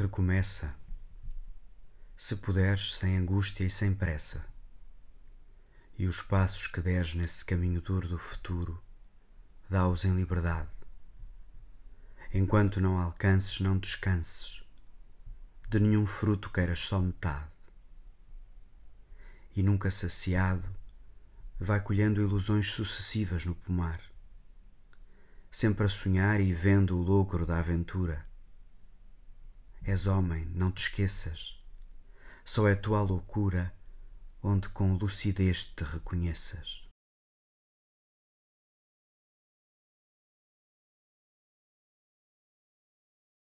Recomeça, se puderes, sem angústia e sem pressa. E os passos que deres nesse caminho duro do futuro, dá-os em liberdade. Enquanto não alcances, não descanses. De nenhum fruto queiras só metade. E nunca saciado, vai colhendo ilusões sucessivas no pomar, sempre a sonhar e vendo o logro da aventura És homem, não te esqueças. Só é tua loucura onde com lucidez te reconheças.